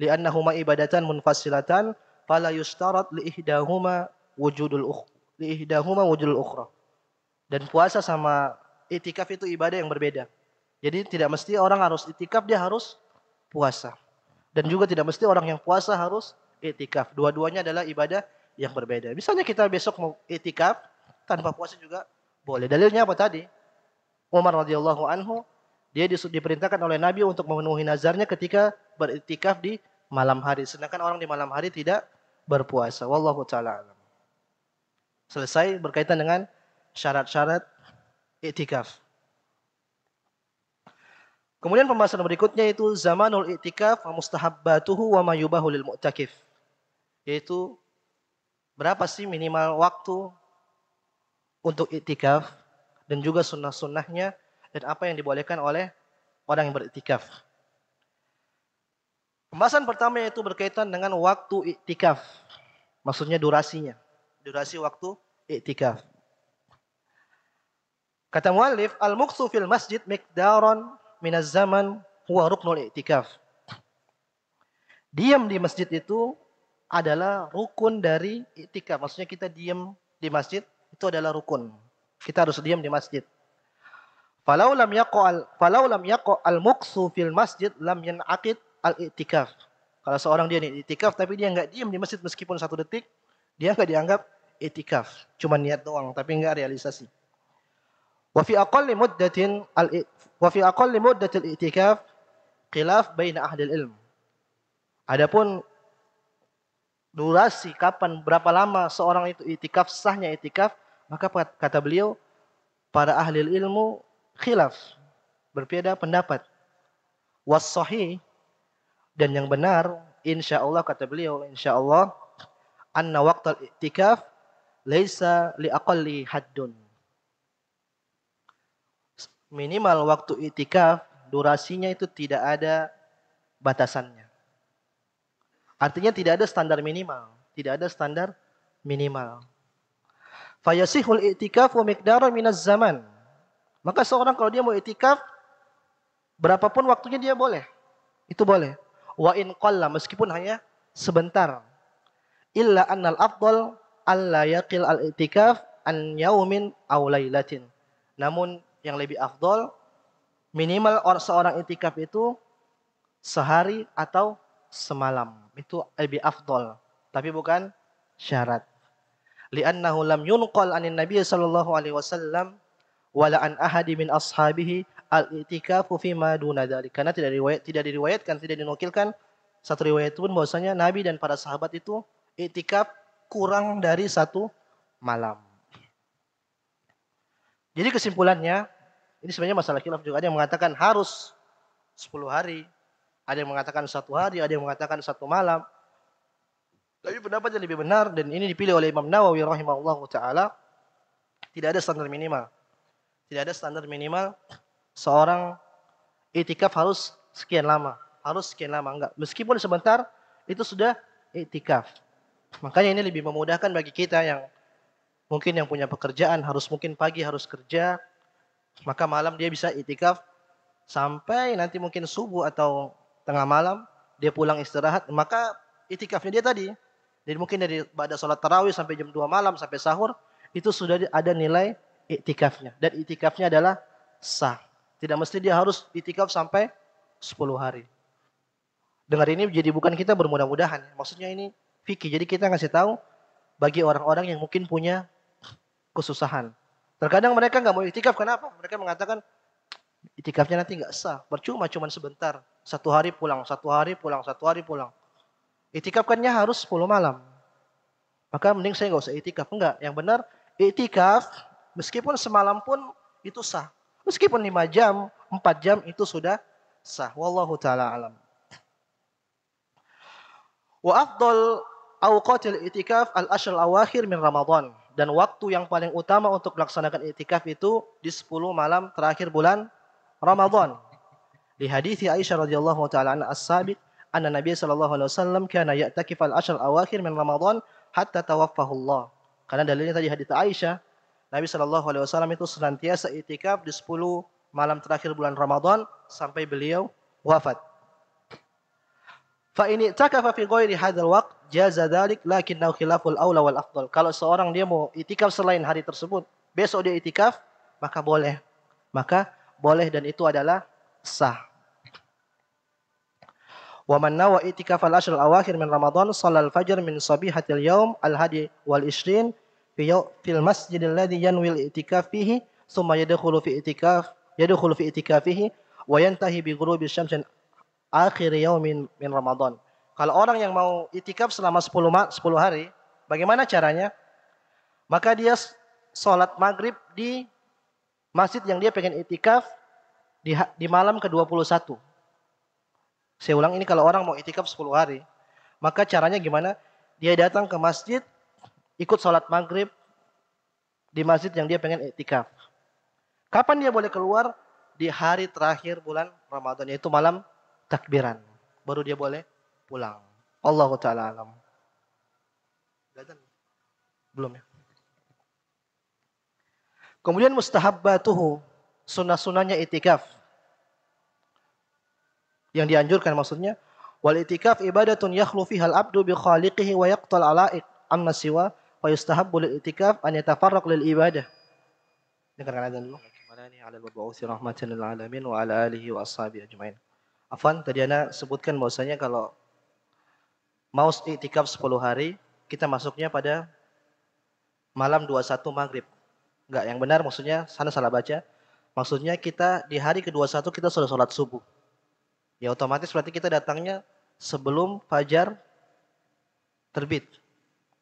li'annahuma ibadatan munfasilatan fala yustarat liihdahuma wujudul ukh liihdahuma wujudul ukhra. Dan puasa sama itikaf itu ibadah yang berbeda. Jadi tidak mesti orang harus itikaf dia harus puasa. Dan juga tidak mesti orang yang puasa harus itikaf. Dua-duanya adalah ibadah yang berbeda. Misalnya kita besok mau itikaf tanpa puasa juga boleh. Dalilnya apa tadi? Umar radhiyallahu anhu dia diperintahkan oleh Nabi untuk memenuhi nazarnya ketika beritikaf di malam hari. Sedangkan orang di malam hari tidak berpuasa. Wallahu taala alam. Selesai berkaitan dengan syarat-syarat iktikaf. Kemudian pembahasan berikutnya itu zamanul iktikaf wa mustahabbatuhu wa mayubahu lil mu'takif. Yaitu berapa sih minimal waktu untuk iktikaf dan juga sunnah-sunnahnya dan apa yang dibolehkan oleh orang yang beriktikaf. Pembahasan pertama yaitu berkaitan dengan waktu iktikaf. Maksudnya durasinya. Durasi waktu iktikaf. Kata muallif, al-muqsu fil masjid mikdaron minaz zaman huwa ruknul iktikaf. Diam di masjid itu adalah rukun dari iktikaf. Maksudnya kita diam di masjid itu adalah rukun. Kita harus diam di masjid. Falau lam yaqo al falau lam al muqsu fil masjid lam yanaqid al-i'tikaf. Kalau seorang dia nih i'tikaf tapi dia nggak diam di masjid meskipun satu detik, dia nggak dianggap i'tikaf. Cuma niat doang tapi nggak realisasi. Wa akal aqalli muddatin al wa fi aqalli muddatil i'tikaf khilaf baina ahli ilm. Adapun durasi kapan berapa lama seorang itu itikaf sahnya itikaf maka kata beliau para ahli ilmu khilaf berbeda pendapat was sahih dan yang benar, insya Allah kata beliau, insya Allah, anna waktu itikaf, leisa li aqalli haddun. Minimal waktu itikaf durasinya itu tidak ada batasannya. Artinya tidak ada standar minimal, tidak ada standar minimal. Fayasihul itikaf wa miqdaran minaz zaman. Maka seorang kalau dia mau itikaf berapapun waktunya dia boleh. Itu boleh wa in qalla meskipun hanya sebentar. Illa annal afdal alla yaqil al-i'tikaf an yaumin aw lailatin. Namun yang lebih afdal minimal orang seorang itikaf itu sehari atau semalam. Itu lebih afdal, tapi bukan syarat. Li'annahu lam yunqal anin nabiy sallallahu alaihi wasallam wala an ahadi min ashabihi al-i'tikafu fi ma duna dzalik. Karena tidak diriwayat tidak diriwayatkan, tidak dinukilkan satu riwayat pun bahwasanya Nabi dan para sahabat itu i'tikaf kurang dari satu malam. Jadi kesimpulannya, ini sebenarnya masalah khilaf juga. Ada yang mengatakan harus 10 hari, ada yang mengatakan satu hari, ada yang mengatakan satu malam. Tapi pendapat yang lebih benar dan ini dipilih oleh Imam Nawawi rahimahullah taala tidak ada standar minimal. Tidak ada standar minimal seorang itikaf harus sekian lama, harus sekian lama enggak. Meskipun sebentar itu sudah itikaf. Makanya ini lebih memudahkan bagi kita yang mungkin yang punya pekerjaan harus mungkin pagi harus kerja, maka malam dia bisa itikaf sampai nanti mungkin subuh atau tengah malam dia pulang istirahat, maka itikafnya dia tadi. Jadi mungkin dari pada sholat tarawih sampai jam 2 malam sampai sahur itu sudah ada nilai itikafnya dan itikafnya adalah sah. Tidak mesti dia harus ditikaf sampai 10 hari. Dengar ini jadi bukan kita bermudah-mudahan. Maksudnya ini fikih. Jadi kita ngasih tahu bagi orang-orang yang mungkin punya kesusahan. Terkadang mereka nggak mau itikaf. Kenapa? Mereka mengatakan itikafnya nanti nggak sah. Percuma cuman sebentar. Satu hari pulang, satu hari pulang, satu hari pulang. Itikafkannya harus 10 malam. Maka mending saya nggak usah itikaf. Enggak. Yang benar itikaf meskipun semalam pun itu sah. Meskipun 5 jam, 4 jam itu sudah sah. Wallahu taala alam. Wa afdal awqatil itikaf al-ashr awakhir min Ramadhan dan waktu yang paling utama untuk melaksanakan itikaf itu di 10 malam terakhir bulan Ramadhan. Di hadithi Aisyah radhiyallahu taala anna as-sabiq anna Nabi sallallahu alaihi wasallam kana ya'takif al-ashr awakhir min Ramadhan hatta tawaffahullah. Allah. Karena dalilnya tadi hadits Aisyah Nabi Shallallahu Alaihi Wasallam itu senantiasa itikaf di 10 malam terakhir bulan Ramadan sampai beliau wafat. Fa ini takafa fi ghairi hadzal waqt jaza dzalik lakinnahu khilaful aula wal afdal. Kalau seorang dia mau itikaf selain hari tersebut, besok dia itikaf, maka boleh. Maka boleh dan itu adalah sah. Wa man nawa itikaf al-ashr al-awakhir min Ramadan salal fajr min sabihatil yaum al-hadi wal 20 fi fil masjid alladhi al i'tikaf fihi thumma yadkhulu fi i'tikaf yadkhulu fi i'tikafihi wa yantahi bi ghurubi syams akhir yaumin min Ramadan. Kalau orang yang mau itikaf selama 10 10 hari, bagaimana caranya? Maka dia sholat maghrib di masjid yang dia pengen itikaf di, di malam ke-21. Saya ulang ini kalau orang mau itikaf 10 hari, maka caranya gimana? Dia datang ke masjid ikut sholat maghrib di masjid yang dia pengen etikaf. Kapan dia boleh keluar? Di hari terakhir bulan Ramadan, yaitu malam takbiran. Baru dia boleh pulang. Allah Ta'ala alam. Belum ya? Kemudian mustahabbatuhu, sunnah-sunnahnya itikaf. Yang dianjurkan maksudnya, wal itikaf ibadatun yakhlu fiha abdu bi khaliqihi wa yaqtal alaiq amma siwa fayustahab yustahabbu i'tikaf an yatafarraq lil ibadah. Dengarkan azan dulu. Alhamdulillah ala al rahmatan lil alamin wa ala alihi wa ashabi ajmain. Afan tadi ana sebutkan bahwasanya kalau mau i'tikaf 10 hari kita masuknya pada malam 21 maghrib. Enggak, yang benar maksudnya sana salah baca. Maksudnya kita di hari ke-21 kita sudah sholat subuh. Ya otomatis berarti kita datangnya sebelum fajar terbit.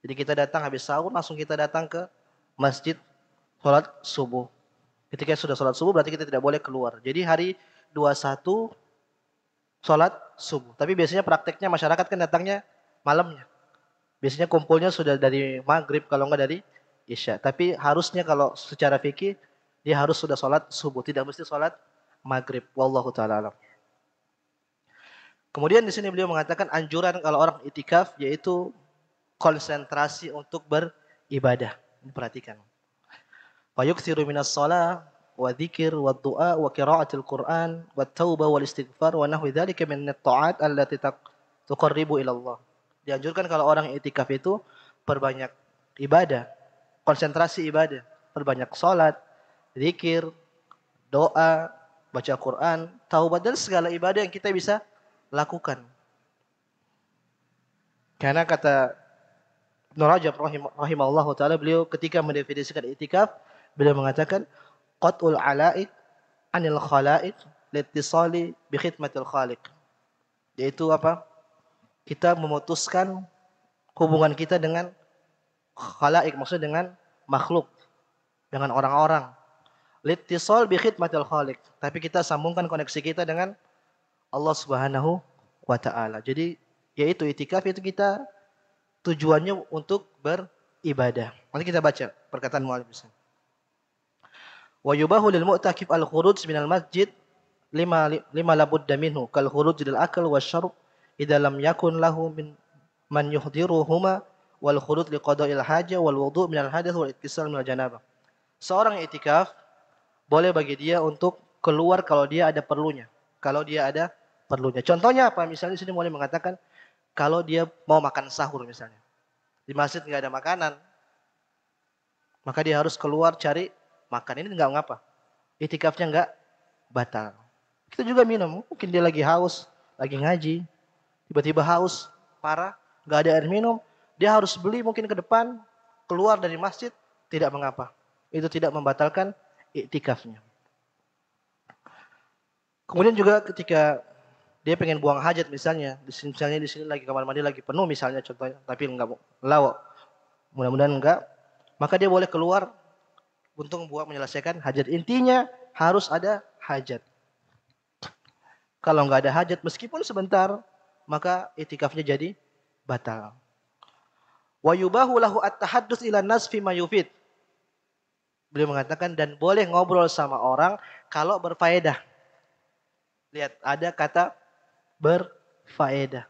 Jadi kita datang habis sahur langsung kita datang ke masjid sholat subuh. Ketika sudah sholat subuh berarti kita tidak boleh keluar. Jadi hari 21 sholat subuh. Tapi biasanya prakteknya masyarakat kan datangnya malamnya. Biasanya kumpulnya sudah dari maghrib kalau enggak dari isya. Tapi harusnya kalau secara fikih dia harus sudah sholat subuh. Tidak mesti sholat maghrib. Wallahu ta'ala alam. Kemudian di sini beliau mengatakan anjuran kalau orang itikaf yaitu konsentrasi untuk beribadah. Perhatikan. Wa yuksiru minas salah wa dzikir wa du'a wa qira'atil Qur'an wa tauba wal istighfar wa nahwi dzalika min at-ta'at allati tuqarribu ila Allah. Dianjurkan kalau orang itikaf itu perbanyak ibadah, konsentrasi ibadah, perbanyak salat, zikir, doa, baca Quran, taubat dan segala ibadah yang kita bisa lakukan. Karena kata Ibn Rajab rahim, taala beliau ketika mendefinisikan itikaf beliau mengatakan qat'ul alaik anil khalaik litisali bi khidmatil khaliq yaitu apa kita memutuskan hubungan kita dengan khalaik maksudnya dengan makhluk dengan orang-orang litisal bi khidmatil khaliq tapi kita sambungkan koneksi kita dengan Allah Subhanahu wa taala jadi yaitu itikaf itu kita tujuannya untuk beribadah. Mari kita baca perkataan muallim Wa yubahu lil mu'takif al khuruj minal masjid lima lima labudda minhu kal khuruj lil akal syarb idza lam yakun lahu min man yuhdiruhuma wal khuruj li qada'il haja wal wudu' minal hadath wal ittisal minal janabah. Seorang itikaf boleh bagi dia untuk keluar kalau dia ada perlunya. Kalau dia ada perlunya. Contohnya apa? Misalnya di sini mulai mengatakan kalau dia mau makan sahur misalnya. Di masjid nggak ada makanan. Maka dia harus keluar cari makan. Ini nggak ngapa. Itikafnya nggak batal. Kita juga minum. Mungkin dia lagi haus, lagi ngaji. Tiba-tiba haus, parah, nggak ada air minum. Dia harus beli mungkin ke depan, keluar dari masjid, tidak mengapa. Itu tidak membatalkan itikafnya Kemudian juga ketika dia pengen buang hajat misalnya, di misalnya di sini lagi kamar mandi lagi penuh misalnya contohnya, tapi enggak lawak. Mudah-mudahan enggak. Maka dia boleh keluar untuk buat menyelesaikan hajat. Intinya harus ada hajat. Kalau enggak ada hajat meskipun sebentar, maka itikafnya jadi batal. Wa yubahu lahu at-tahaddus ila nas fi yufid. Beliau mengatakan dan boleh ngobrol sama orang kalau berfaedah. Lihat ada kata berfaedah.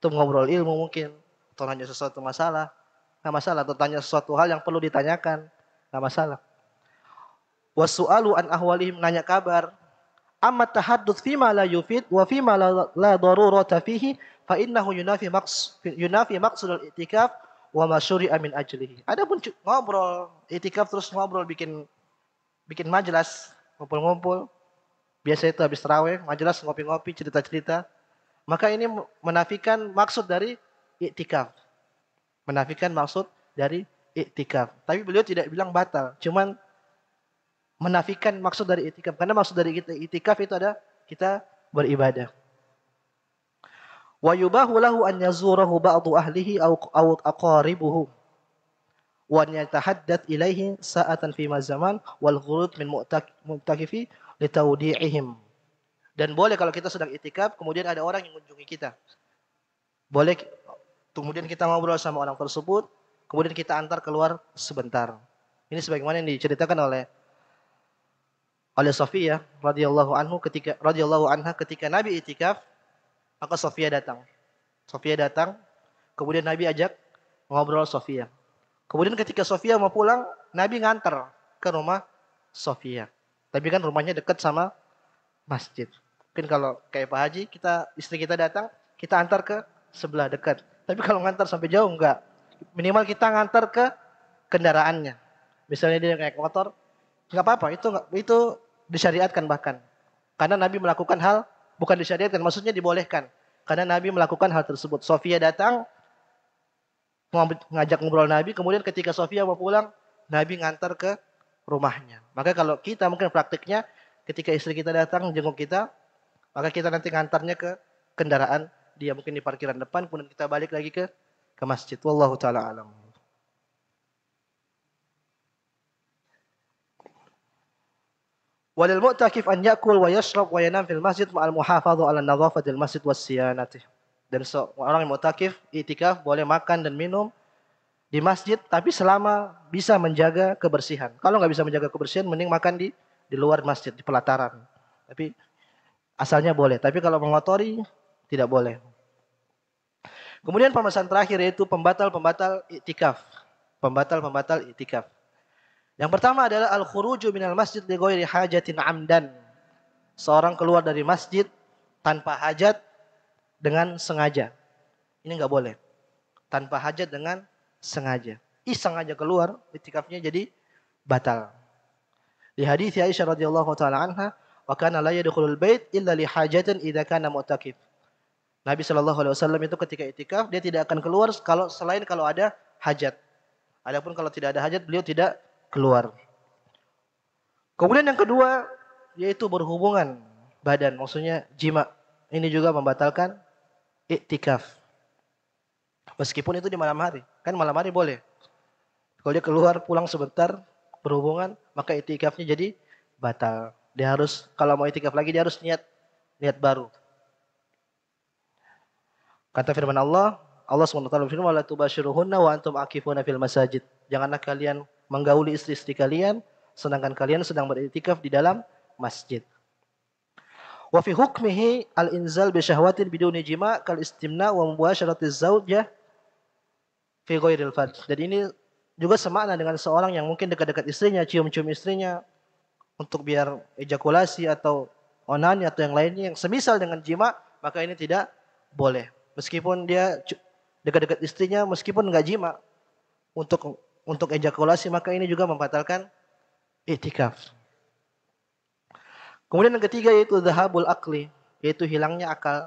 Itu ngobrol ilmu mungkin, atau nanya sesuatu masalah, nggak masalah, atau tanya sesuatu hal yang perlu ditanyakan, nggak masalah. Wasu'alu an ahwalihim nanya kabar. Amma tahaddus fima la yufid wa fima la, la darurata fihi fa innahu yunafi maqs yunafi al itikaf wa ma syuri'a min ajlihi. Adapun ngobrol itikaf terus ngobrol bikin bikin majelis, ngumpul-ngumpul. Biasa itu habis terawih, majelis ngopi-ngopi, cerita-cerita. Maka ini menafikan maksud dari iktikaf. Menafikan maksud dari iktikaf. Tapi beliau tidak bilang batal, cuman menafikan maksud dari iktikaf. Karena maksud dari iktikaf itu ada kita beribadah. Wa yubahu أَنْ an بَعْضُ أَهْلِهِ أَوْ أَقَارِبُهُ وَأَنْ aqaribuhu إِلَيْهِ yatahaddath ilaihi sa'atan fi zaman wal ghurud min li dan boleh kalau kita sedang itikaf, kemudian ada orang yang mengunjungi kita. Boleh kemudian kita ngobrol sama orang tersebut, kemudian kita antar keluar sebentar. Ini sebagaimana yang diceritakan oleh oleh Sofia radhiyallahu anhu ketika radhiyallahu anha ketika Nabi itikaf, maka Sofia datang. Sofia datang, kemudian Nabi ajak ngobrol Sofia. Kemudian ketika Sofia mau pulang, Nabi ngantar ke rumah Sofia. Tapi kan rumahnya dekat sama masjid. Mungkin kalau kayak Pak Haji, kita istri kita datang, kita antar ke sebelah dekat. Tapi kalau ngantar sampai jauh enggak. Minimal kita ngantar ke kendaraannya. Misalnya dia naik motor, enggak apa-apa, itu itu disyariatkan bahkan. Karena Nabi melakukan hal bukan disyariatkan, maksudnya dibolehkan. Karena Nabi melakukan hal tersebut. Sofia datang ngajak ngobrol Nabi, kemudian ketika Sofia mau pulang, Nabi ngantar ke rumahnya. Maka kalau kita mungkin praktiknya ketika istri kita datang jenguk kita, maka kita nanti ngantarnya ke kendaraan dia mungkin di parkiran depan kemudian kita balik lagi ke ke masjid. Wallahu taala alam. Walil mu'takif an yakul wa yashrab wa yanam fil masjid ma'al muhafadhu 'ala nadhafatil masjid was siyanati Dan seorang yang mu'takif itikaf boleh makan dan minum di masjid tapi selama bisa menjaga kebersihan. Kalau nggak bisa menjaga kebersihan mending makan di di luar masjid di pelataran. Tapi asalnya boleh. Tapi kalau mengotori tidak boleh. Kemudian permasalahan terakhir yaitu pembatal-pembatal itikaf Pembatal-pembatal itikaf Yang pertama adalah al-khuruju minal masjid li ghairi hajatin amdan. Seorang keluar dari masjid tanpa hajat dengan sengaja. Ini nggak boleh. Tanpa hajat dengan sengaja. Iseng aja keluar, itikafnya jadi batal. Di hadis Aisyah radhiyallahu taala anha, Wa kana la yadkhulul bait illa li hajatin idza kana mu'takif. Nabi Shallallahu alaihi wasallam itu ketika itikaf dia tidak akan keluar kalau selain kalau ada hajat. Adapun kalau tidak ada hajat beliau tidak keluar. Kemudian yang kedua yaitu berhubungan badan, maksudnya jima. Ini juga membatalkan itikaf. Meskipun itu di malam hari, kan malam hari boleh. Kalau dia keluar pulang sebentar berhubungan, maka itikafnya jadi batal. Dia harus kalau mau itikaf lagi dia harus niat niat baru. Kata firman Allah, Allah SWT berfirman, "Wala tubashiruhunna wa antum akifuna fil masajid." Janganlah kalian menggauli istri-istri kalian sedangkan kalian sedang beritikaf di dalam masjid. Wa fi hukmihi al-inzal bi syahwatin biduni jima' kal istimna wa mubasharatiz zaujah fi ghairil farj. Jadi ini juga semakna dengan seorang yang mungkin dekat-dekat istrinya, cium-cium istrinya, untuk biar ejakulasi atau onani atau yang lainnya yang semisal dengan jima maka ini tidak boleh meskipun dia dekat-dekat istrinya meskipun nggak jima untuk untuk ejakulasi maka ini juga membatalkan itikaf kemudian yang ketiga yaitu zahabul akli yaitu hilangnya akal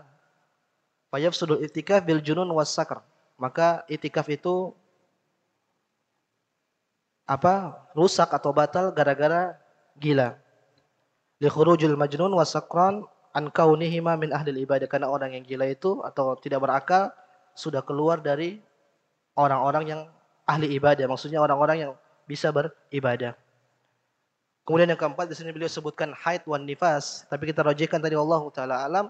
sudul itikaf bil junun wasakar maka itikaf itu apa rusak atau batal gara-gara gila. Li khurujil majnun wa sakran an kaunihima min ahli ibadah karena orang yang gila itu atau tidak berakal sudah keluar dari orang-orang yang ahli ibadah, maksudnya orang-orang yang bisa beribadah. Kemudian yang keempat di sini beliau sebutkan haid wan nifas, tapi kita rojikan tadi Allah taala alam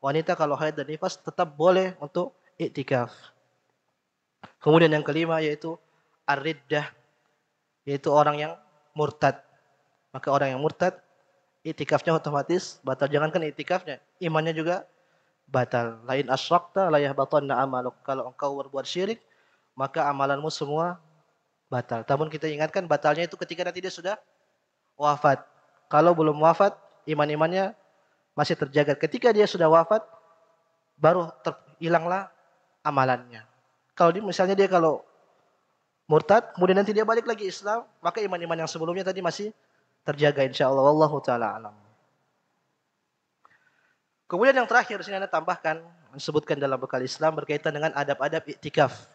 wanita kalau haid dan nifas tetap boleh untuk iktikaf. Kemudian yang kelima yaitu ar-riddah yaitu orang yang murtad. Maka orang yang murtad, itikafnya otomatis batal. Jangankan itikafnya, imannya juga batal. Lain asyrakta layah batal amaluk. Kalau engkau berbuat syirik, maka amalanmu semua batal. Namun kita ingatkan batalnya itu ketika nanti dia sudah wafat. Kalau belum wafat, iman-imannya masih terjaga. Ketika dia sudah wafat, baru hilanglah amalannya. Kalau dia, misalnya dia kalau murtad, kemudian nanti dia balik lagi Islam, maka iman-iman yang sebelumnya tadi masih terjaga insya Allah. wallahu taala alam. Kemudian yang terakhir sini Anda tambahkan disebutkan dalam bekal Islam berkaitan dengan adab-adab iktikaf.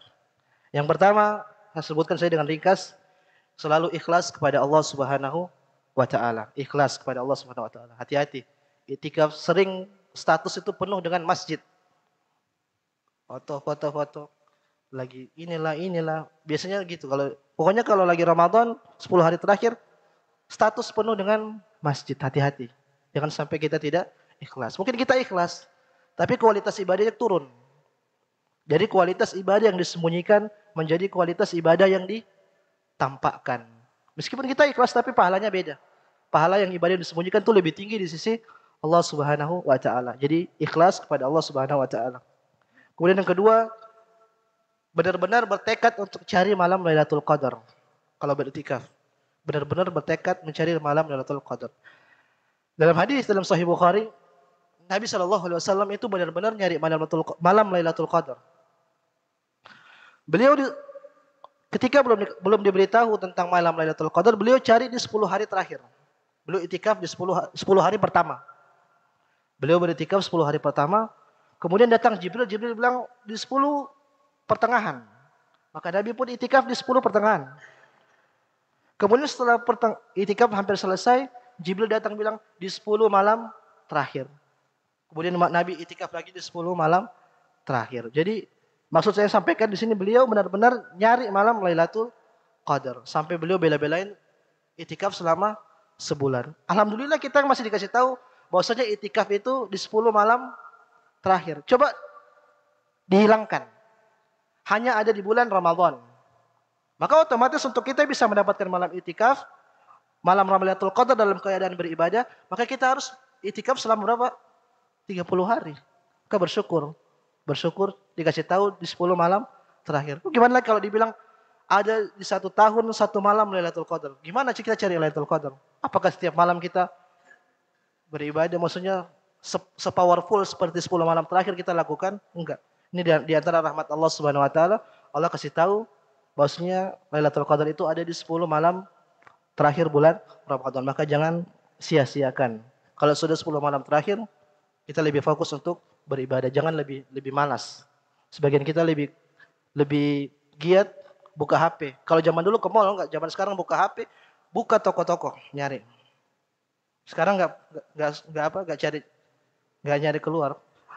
Yang pertama, saya sebutkan saya dengan ringkas selalu ikhlas kepada Allah Subhanahu wa taala. Ikhlas kepada Allah Subhanahu wa taala. Hati-hati. Iktikaf sering status itu penuh dengan masjid. Foto-foto-foto lagi inilah inilah biasanya gitu kalau pokoknya kalau lagi Ramadan 10 hari terakhir status penuh dengan masjid. Hati-hati. Jangan sampai kita tidak ikhlas. Mungkin kita ikhlas, tapi kualitas ibadahnya turun. Jadi kualitas ibadah yang disembunyikan menjadi kualitas ibadah yang ditampakkan. Meskipun kita ikhlas tapi pahalanya beda. Pahala yang ibadah yang disembunyikan itu lebih tinggi di sisi Allah Subhanahu wa taala. Jadi ikhlas kepada Allah Subhanahu wa taala. Kemudian yang kedua, benar-benar bertekad untuk cari malam Lailatul Qadar kalau beriktikaf benar-benar bertekad mencari malam Lailatul Qadar. Dalam hadis dalam Sahih Bukhari, Nabi Shallallahu Alaihi Wasallam itu benar-benar nyari malam Lailatul, malam Lailatul Qadar. Beliau di, ketika belum belum diberitahu tentang malam Lailatul Qadar, beliau cari di 10 hari terakhir. Beliau itikaf di 10 10 hari pertama. Beliau beritikaf 10 hari pertama, kemudian datang Jibril, Jibril bilang di 10 pertengahan. Maka Nabi pun itikaf di 10 pertengahan. Kemudian setelah pertang, itikaf hampir selesai, Jibril datang bilang di 10 malam terakhir. Kemudian Nabi itikaf lagi di 10 malam terakhir. Jadi maksud saya sampaikan di sini beliau benar-benar nyari malam Lailatul Qadar sampai beliau bela-belain itikaf selama sebulan. Alhamdulillah kita masih dikasih tahu bahwasanya itikaf itu di 10 malam terakhir. Coba dihilangkan. Hanya ada di bulan Ramadan. Maka otomatis untuk kita bisa mendapatkan malam itikaf, malam ramalatul Qadar dalam keadaan beribadah, maka kita harus itikaf selama berapa? 30 hari. Maka bersyukur. Bersyukur dikasih tahu di 10 malam terakhir. Gimana kalau dibilang ada di satu tahun satu malam Lailatul Qadar. Gimana sih kita cari Lailatul Qadar? Apakah setiap malam kita beribadah maksudnya sepowerful seperti 10 malam terakhir kita lakukan? Enggak. Ini di antara rahmat Allah Subhanahu wa taala, Allah kasih tahu bahwasanya Lailatul Qadar itu ada di 10 malam terakhir bulan Ramadan. Maka jangan sia-siakan. Kalau sudah 10 malam terakhir, kita lebih fokus untuk beribadah. Jangan lebih lebih malas. Sebagian kita lebih lebih giat buka HP. Kalau zaman dulu ke mall enggak, zaman sekarang buka HP, buka toko-toko nyari. Sekarang enggak enggak enggak apa enggak cari enggak nyari keluar.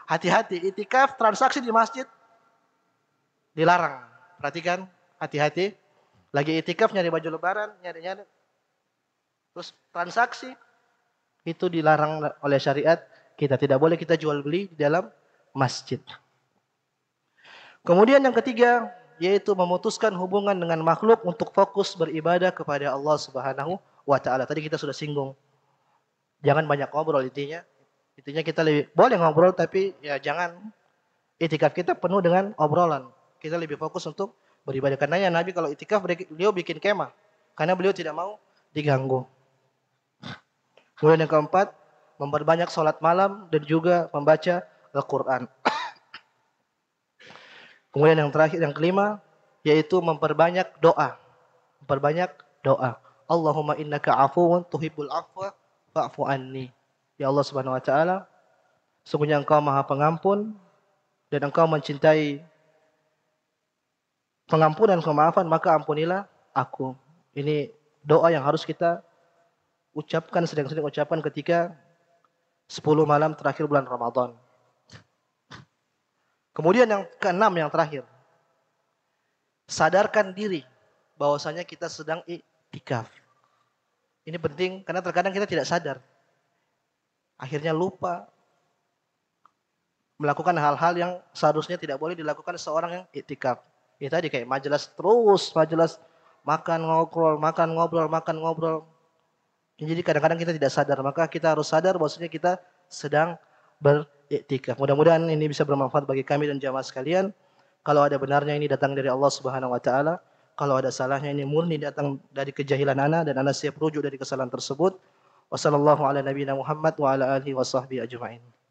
Hati-hati itikaf transaksi di masjid dilarang. Perhatikan hati-hati. Lagi itikaf nyari baju lebaran, nyari-nyari. Terus transaksi itu dilarang oleh syariat. Kita tidak boleh kita jual beli di dalam masjid. Kemudian yang ketiga yaitu memutuskan hubungan dengan makhluk untuk fokus beribadah kepada Allah Subhanahu wa taala. Tadi kita sudah singgung. Jangan banyak ngobrol intinya. Intinya kita lebih boleh ngobrol tapi ya jangan itikaf kita penuh dengan obrolan. Kita lebih fokus untuk beribadah. Karena ya Nabi kalau itikaf beliau bikin kemah. Karena beliau tidak mau diganggu. Kemudian yang keempat, memperbanyak sholat malam dan juga membaca Al-Quran. [coughs] Kemudian yang terakhir, yang kelima, yaitu memperbanyak doa. Memperbanyak doa. Allahumma innaka afuun tuhibbul afwa fa'fu anni. Ya Allah Subhanahu wa taala, sungguhnya Engkau Maha Pengampun dan Engkau mencintai pengampunan, kemaafan, maka ampunilah aku. Ini doa yang harus kita ucapkan, sering-sering ucapan ketika 10 malam terakhir bulan Ramadan. Kemudian yang keenam yang terakhir. Sadarkan diri bahwasanya kita sedang iktikaf. Ini penting karena terkadang kita tidak sadar. Akhirnya lupa melakukan hal-hal yang seharusnya tidak boleh dilakukan seorang yang iktikaf. Ya tadi kayak majelis terus, majelis makan ngobrol, makan ngobrol, makan ngobrol. Ya, jadi kadang-kadang kita tidak sadar, maka kita harus sadar bahwasanya kita sedang beriktikaf. Mudah-mudahan ini bisa bermanfaat bagi kami dan jamaah sekalian. Kalau ada benarnya ini datang dari Allah Subhanahu wa taala. Kalau ada salahnya ini murni datang dari kejahilan ana dan ana siap rujuk dari kesalahan tersebut. Wassalamualaikum warahmatullahi wabarakatuh. Muhammad wa ala alihi wa sahbihi ajma'in.